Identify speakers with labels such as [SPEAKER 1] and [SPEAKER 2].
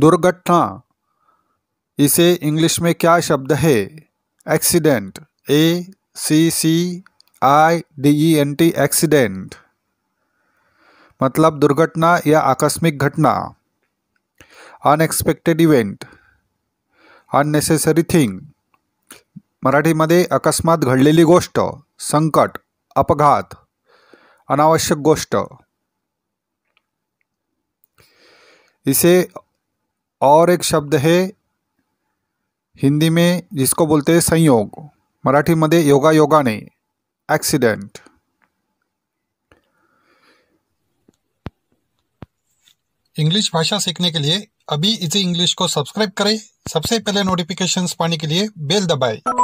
[SPEAKER 1] दुर्घटना इसे इंग्लिश में क्या शब्द है accident A C C I D E N T accident मतलब दुर्घटना या आकस्मिक घटना अनएक्सपेक्टेड इवेंट अननेसेसरी थिंग मराठीमध्ये अकस्मात घडलेली गोष्ट संकट अपघात अनावश्यक गोष्ट इसे और एक शब्द है हिंदी में जिसको बोलते हैं संयोग मराठी मध्ये योगा योगा नहीं एक्सीडेंट इंग्लिश भाषा सीखने के लिए अभी इसी इंग्लिश को सब्सक्राइब करें सबसे पहले नोटिफिकेशंस पाने के लिए बेल दबाएं